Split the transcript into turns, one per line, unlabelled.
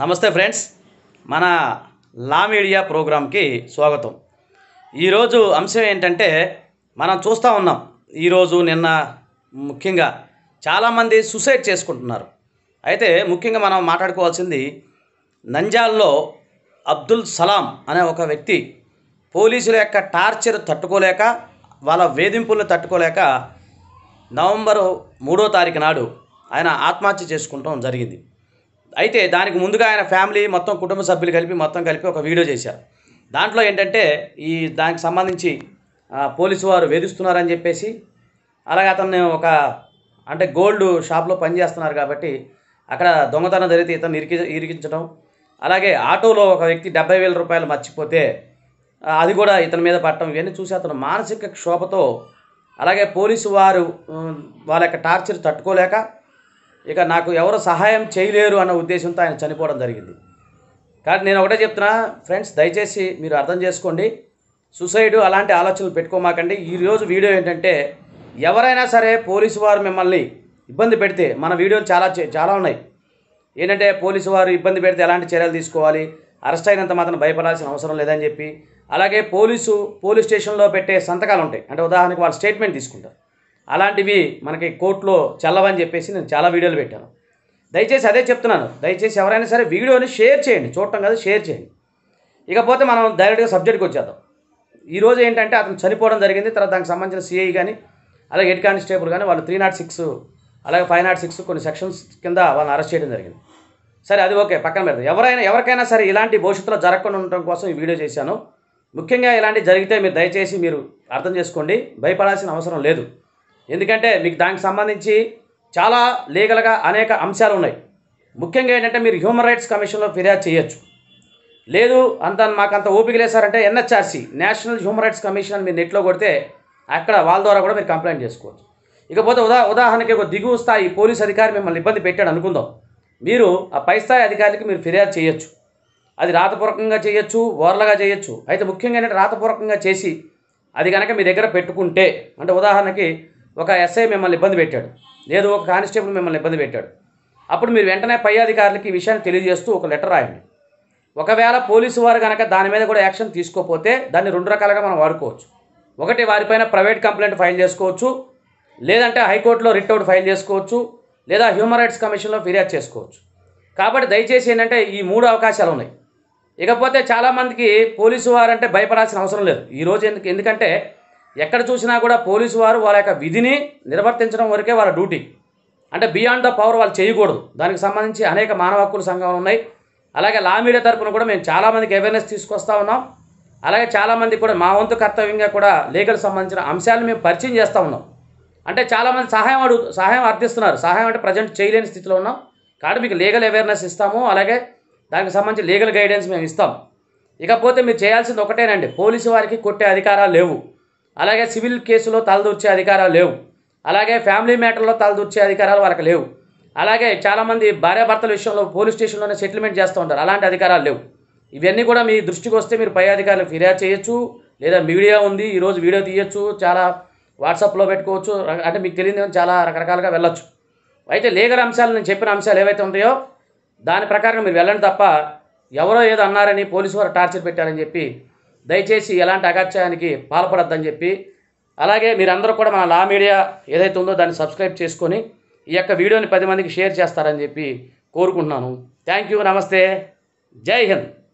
నమస్తే ఫ్రెండ్స్ మన లా మీడియా ప్రోగ్రామ్కి స్వాగతం ఈరోజు అంశం ఏంటంటే మనం చూస్తూ ఉన్నాం ఈరోజు నిన్న ముఖ్యంగా చాలామంది సుసైడ్ చేసుకుంటున్నారు అయితే ముఖ్యంగా మనం మాట్లాడుకోవాల్సింది నంజాల్లో అబ్దుల్ సలాం అనే ఒక వ్యక్తి పోలీసుల యొక్క టార్చర్ తట్టుకోలేక వాళ్ళ వేధింపులను తట్టుకోలేక నవంబర్ మూడో తారీఖు నాడు ఆయన ఆత్మహత్య చేసుకోవటం జరిగింది అయితే దానికి ముందుగా ఆయన ఫ్యామిలీ మొత్తం కుటుంబ సభ్యులు కలిపి మొత్తం కలిపి ఒక వీడియో చేశారు దాంట్లో ఏంటంటే ఈ దానికి సంబంధించి పోలీసు వారు వేధిస్తున్నారని చెప్పేసి అలాగే అతన్ని ఒక అంటే గోల్డ్ షాప్లో పనిచేస్తున్నారు కాబట్టి అక్కడ దొంగతనం జరిగితే ఇతను ఇరికి ఇరికించడం అలాగే ఆటోలో ఒక వ్యక్తి డెబ్బై వేల రూపాయలు మర్చిపోతే అది కూడా ఇతని మీద పట్టడం ఇవన్నీ చూసి అతను మానసిక క్షోభతో అలాగే పోలీసు వారు వాళ్ళ యొక్క టార్చర్ తట్టుకోలేక ఇక నాకు ఎవరు సహాయం చేయలేరు అన్న ఉద్దేశంతో ఆయన చనిపోవడం జరిగింది కానీ నేను ఒకటే చెప్తున్నా ఫ్రెండ్స్ దయచేసి మీరు అర్థం చేసుకోండి సుసైడ్ అలాంటి ఆలోచనలు పెట్టుకోమాకండి ఈరోజు వీడియో ఏంటంటే ఎవరైనా సరే పోలీసు వారు మిమ్మల్ని ఇబ్బంది పెడితే మన వీడియోలు చాలా చాలా ఉన్నాయి ఏంటంటే పోలీసు వారు ఇబ్బంది పెడితే ఎలాంటి చర్యలు తీసుకోవాలి అరెస్ట్ అయినంత మాత్రం భయపడాల్సిన అవసరం లేదని చెప్పి అలాగే పోలీసు పోలీస్ స్టేషన్లో పెట్టే సంతకాలు ఉంటాయి అంటే ఉదాహరణకు వాళ్ళు స్టేట్మెంట్ తీసుకుంటారు అలాంటివి మనకి కోర్టులో చల్లవని చెప్పేసి నేను చాలా వీడియోలు పెట్టాను దయచేసి అదే చెప్తున్నాను దయచేసి ఎవరైనా సరే వీడియోని షేర్ చేయండి చూడటం కాదు షేర్ చేయండి ఇకపోతే మనం డైరెక్ట్గా సబ్జెక్ట్కి వచ్చేద్దాం ఈరోజు ఏంటంటే అతను చనిపోవడం జరిగింది తర్వాత దానికి సంబంధించిన సిఐ కానీ e అలాగే హెడ్ కానిస్టేబుల్ కానీ వాళ్ళు త్రీ నాట్ సిక్స్ అలాగే ఫైవ్ నాట్ సిక్స్ కొన్ని సెక్షన్స్ కింద వాళ్ళని అరెస్ట్ చేయడం జరిగింది సరే అది ఓకే పక్కన పెడతాం ఎవరైనా ఎవరికైనా సరే ఇలాంటి భవిష్యత్తులో జరగకుండా ఉండటం కోసం ఈ వీడియో చేశాను ముఖ్యంగా ఇలాంటి జరిగితే మీరు దయచేసి మీరు అర్థం చేసుకోండి భయపడాల్సిన అవసరం లేదు ఎందుకంటే మీకు దానికి సంబంధించి చాలా లీగల్గా అనేక అంశాలు ఉన్నాయి ముఖ్యంగా ఏంటంటే మీరు హ్యూమన్ రైట్స్ కమిషన్లో ఫిర్యాదు చేయొచ్చు లేదు అంత మాకంత ఓపిక లేసారంటే NHRC national human rights commission మీరు నెట్లో కొడితే అక్కడ వాళ్ళ ద్వారా కూడా మీరు కంప్లైంట్ చేసుకోవచ్చు ఇకపోతే ఉదా ఉదాహరణకి ఒక దిగువ స్థాయి పోలీస్ అధికారి మిమ్మల్ని ఇబ్బంది పెట్టాడు అనుకుందాం మీరు ఆ పై స్థాయి అధికారికి మీరు ఫిర్యాదు చేయొచ్చు అది రాతపూర్వకంగా చేయొచ్చు ఓర్లగా చేయొచ్చు అయితే ముఖ్యంగా ఏంటంటే రాతపూర్వకంగా చేసి అది కనుక మీ దగ్గర పెట్టుకుంటే అంటే ఉదాహరణకి ఒక ఎస్ఐ మిమ్మల్ని ఇబ్బంది పెట్టాడు లేదు ఒక కానిస్టేబుల్ మిమ్మల్ని ఇబ్బంది పెట్టాడు అప్పుడు మీరు వెంటనే పై అధికారులకి ఈ విషయాన్ని తెలియజేస్తూ ఒక లెటర్ రాయండి ఒకవేళ పోలీసు వారు కనుక దాని మీద కూడా యాక్షన్ తీసుకోకపోతే దాన్ని రెండు రకాలుగా మనం వాడుకోవచ్చు ఒకటి వారిపైన ప్రైవేట్ కంప్లైంట్ ఫైల్ చేసుకోవచ్చు లేదంటే హైకోర్టులో రిట్ అవుట్ ఫైల్ చేసుకోవచ్చు లేదా హ్యూమన్ రైట్స్ కమిషన్లో ఫిర్యాదు చేసుకోవచ్చు కాబట్టి దయచేసి ఏంటంటే ఈ మూడు అవకాశాలు ఉన్నాయి ఇకపోతే చాలామందికి పోలీసు వారంటే భయపడాల్సిన అవసరం లేదు ఈరోజు ఎందుకు ఎందుకంటే ఎక్కడ చూసినా కూడా పోలీసు వారు వాళ్ళ యొక్క విధిని నిర్వర్తించడం వరకే వాళ్ళ డ్యూటీ అంటే బియాండ్ ద పవర్ వాళ్ళు చేయకూడదు దానికి సంబంధించి అనేక మానవ హక్కుల సంఘాలు ఉన్నాయి అలాగే లా మీడియా తరఫున కూడా మేము చాలామందికి అవేర్నెస్ తీసుకొస్తా ఉన్నాం అలాగే చాలామంది కూడా మా వంతు కర్తవ్యంగా కూడా లీగల్ సంబంధించిన అంశాలను మేము పరిచయం చేస్తూ ఉన్నాం అంటే చాలామంది సహాయం అడుగు సహాయం అర్థిస్తున్నారు సహాయం అంటే ప్రజెంట్ చేయలేని స్థితిలో ఉన్నాం కాబట్టి మీకు లీగల్ అవేర్నెస్ ఇస్తాము అలాగే దానికి సంబంధించి లీగల్ గైడెన్స్ మేము ఇస్తాం ఇకపోతే మీరు చేయాల్సింది ఒకటేనండి పోలీసు వారికి కొట్టే అధికారాలు లేవు అలాగే సివిల్ కేసులో తలదూర్చే అధికారాలు లేవు అలాగే ఫ్యామిలీ మ్యాటర్లో తలదూర్చే అధికారాలు వాళ్ళకి లేవు అలాగే చాలామంది భార్యాభర్తల విషయంలో పోలీస్ స్టేషన్లోనే సెటిల్మెంట్ చేస్తూ ఉంటారు అలాంటి అధికారాలు లేవు ఇవన్నీ కూడా మీ దృష్టికి వస్తే మీరు పై అధికారులకు ఫిర్యాదు చేయొచ్చు లేదా మీడియా ఉంది ఈరోజు వీడియో తీయొచ్చు చాలా వాట్సాప్లో పెట్టుకోవచ్చు అంటే మీకు తెలియదు చాలా రకరకాలుగా వెళ్ళొచ్చు అయితే లీగల్ అంశాలు నేను చెప్పిన అంశాలు ఏవైతే ఉంటాయో దాని ప్రకారం మీరు వెళ్ళండి తప్ప ఎవరో ఏదో అన్నారని పోలీసు వారు టార్చర్ పెట్టారని చెప్పి దయచేసి ఎలాంటి అగత్యానికి పాల్పడద్దని చెప్పి అలాగే మీరందరూ కూడా మన లా మీడియా ఏదైతే ఉందో దాన్ని సబ్స్క్రైబ్ చేసుకొని ఈ యొక్క వీడియోని పది మందికి షేర్ చేస్తారని చెప్పి కోరుకుంటున్నాను థ్యాంక్ యూ నమస్తే జై హింద్